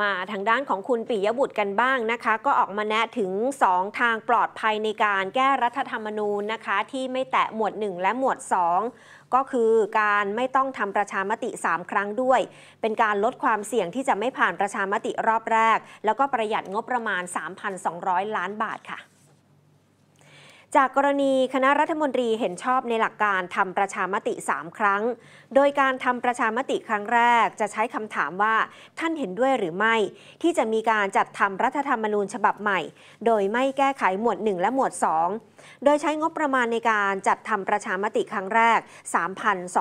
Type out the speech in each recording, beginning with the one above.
มาทางด้านของคุณปิยบุตรกันบ้างนะคะ ก็ออกมาแนะถึง 2 ทางปลอดภัยในการแก้รัฐธรรมนูญนะคะ ที่ไม่แตะหมวด 1 และหมวด 2 ก็คือการไม่ต้องทำประชามติ 3 ครั้งด้วย เป็นการลดความเสี่ยงที่จะไม่ผ่านประชามติรอบแรก แล้วก็ประหยัดงบประมาณ 3,200 ล้านบาทค่ะจากกรณีคณะรัฐมนตรีเห็นชอบในหลักการทำประชามติ 3 ครั้ง โดยการทำประชามติครั้งแรกจะใช้คำถามว่า ท่านเห็นด้วยหรือไม่ ที่จะมีการจัดทำรัฐธรรมนูญฉบับใหม่ โดยไม่แก้ไขหมวด 1 และหมวด 2 โดยใช้งบประมาณในการจัดทำประชามติครั้งแรก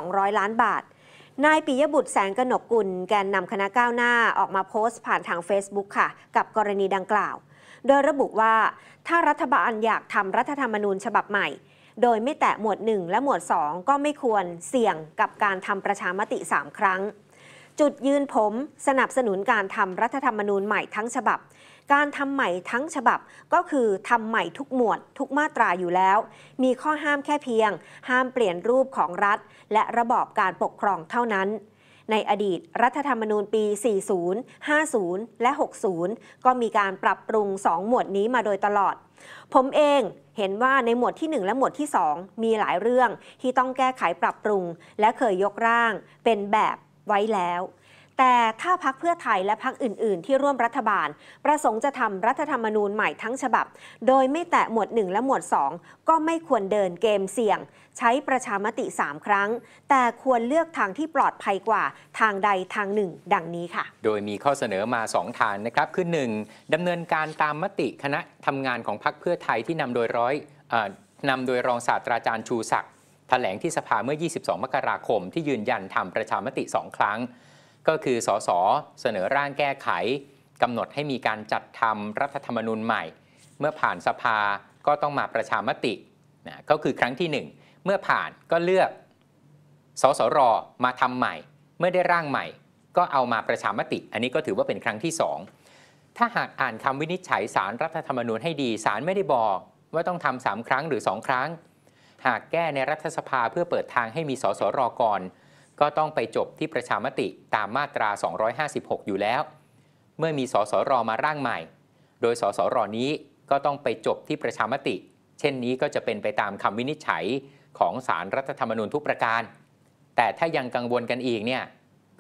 3,200 ล้านบาท นายปิยบุตรแสงกนกกุลแกนนำคณะก้าวหน้าออกมาโพสต์ผ่านทาง Facebook ค่ะ กับกรณีดังกล่าวโดยระบุว่า ถ้ารัฐบาลอยากทำรัฐธรรมนูญฉบับใหม่ โดยไม่แตะหมวด 1 และหมวด 2 ก็ไม่ควรเสี่ยงกับการทำประชามติ 3 ครั้ง จุดยืนผมสนับสนุนการทำรัฐธรรมนูญใหม่ทั้งฉบับ การทำใหม่ทั้งฉบับก็คือทำใหม่ทุกหมวดทุกมาตราอยู่แล้ว มีข้อห้ามแค่เพียง ห้ามเปลี่ยนรูปของรัฐ และระบอบการปกครองเท่านั้นในอดีตรัฐธรรมนูญปี 40 50 และ 60 ก็มีการปรับปรุง 2 หมวดนี้มาโดยตลอด ผมเองเห็นว่าในหมวดที่ 1 และหมวดที่ 2 มีหลายเรื่องที่ต้องแก้ไขปรับปรุงและเคยยกร่างเป็นแบบไว้แล้วแต่ถ้าพักเพื่อไทยและพักอื่นๆ ที่ร่วมรัฐบาล ประสงค์จะทำรัฐธรรมนูญใหม่ทั้งฉบับ โดยไม่แตะหมวด 1 และหมวด 2 ก็ไม่ควรเดินเกมเสี่ยง ใช้ประชามติ 3 ครั้ง แต่ควรเลือกทางที่ปลอดภัยกว่าทางใดทางหนึ่งดังนี้ค่ะ โดยมีข้อเสนอมา2ทางนะครับ คือ 1 ดำเนินการตามมติคณะทำงานของพักเพื่อไทยที่นำโดยร้อยนำโดยรองศาสตราจารย์ชูศักดิ์ แถลงที่สภาเมื่อ 22 มกราคม ที่ยืนยันทำประชามติ 2 ครั้งก็คือสสเสนอร่างแก้ไขกำหนดให้มีการจัดทำรัฐธรรมนูญใหม่ เมื่อผ่านสภาก็ต้องมาประชามตินะก็คือครั้งที่ 1 เมื่อผ่านก็เลือกสสรมาทำใหม่ เมื่อได้ร่างใหม่ ก็เอามาประชามติ อันนี้ก็ถือว่าเป็นครั้งที่ 2 ถ้าหากอ่านคำวินิจฉัยสารรัฐธรรมนูญให้ดีสารไม่ได้บอกว่าต้องทำสามครั้งหรือสองครั้ง หากแก้ในรัฐสภาเพื่อเปิดทางให้มีสสรก่อนก็ต้องไปจบที่ประชามติตามมาตรา 256 อยู่แล้ว เมื่อมีสสรมาร่างใหม่ โดยสสรนี้ก็ต้องไปจบที่ประชามติ เช่นนี้ก็จะเป็นไปตามคำวินิจฉัยของสารรัฐธรรมนูญทุกประการ แต่ถ้ายังกังวลกันอีกเนี่ย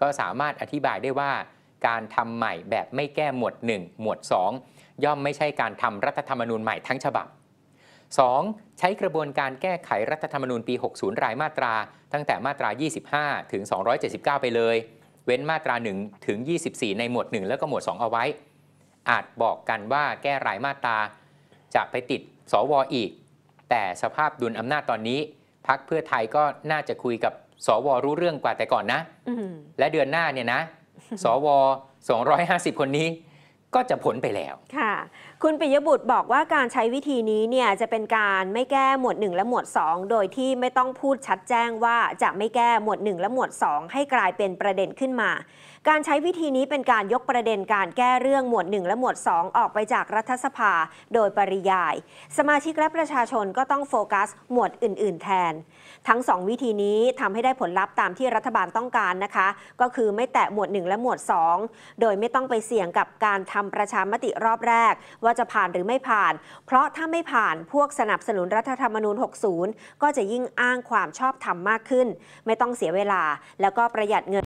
ก็สามารถอธิบายได้ว่าการทำใหม่แบบไม่แก้หมวด 1 หมวด 2 ย่อมไม่ใช่การทำรัฐธรรมนูญใหม่ทั้งฉบับ 2. ใช้กระบวนการแก้ไขรัฐธรรมนูญปี 60รายมาตรา ตั้งแต่มาตรา 25 ถึง 279 ไปเลย เว้นมาตรา 1 ถึง 24 ในหมวด 1 แล้วก็หมวด 2 เอาไว้ อาจบอกกันว่าแก้รายมาตราจะไปติดสวออีก แต่สภาพดุลอำนาจตอนนี้ พักเพื่อไทยก็น่าจะคุยกับสวอรู้เรื่องกว่าแต่ก่อนนะและเดือนหน้าเนี่ยนะ สวอ250 คนนี้ก็จะผลไปแล้วค่ะคุณปิยบุตรบอกว่าการใช้วิธีนี้เนี่ยจะเป็นการไม่แก้หมวด 1 และหมวด 2 โดยที่ไม่ต้องพูดชัดแจ้งว่าจะไม่แก้หมวด 1 และหมวด 2 ให้กลายเป็นประเด็นขึ้นมา การใช้วิธีนี้เป็นการยกประเด็นการแก้เรื่องหมวด 1 และหมวด2 ออกไปจากรัฐสภาโดยปริยาย สมาชิกและประชาชนก็ต้องโฟกัสหมวดอื่นๆ แทน ทั้ง 2 วิธีนี้ทำให้ได้ผลลัพธ์ตามที่รัฐบาลต้องการนะคะ ก็คือไม่แตะหมวด 1 และหมวด 2 โดยไม่ต้องไปเสี่ยงกับการทำประชามติรอบแรกว่าาจะผ่านหรือไม่ผ่าน เพราะถ้าไม่ผ่านพวกสนับสนุนรัฐธรรมนูญ60 ก็จะยิ่งอ้างความชอบธรรมมากขึ้น ไม่ต้องเสียเวลา แล้วก็ประหยัดเงิน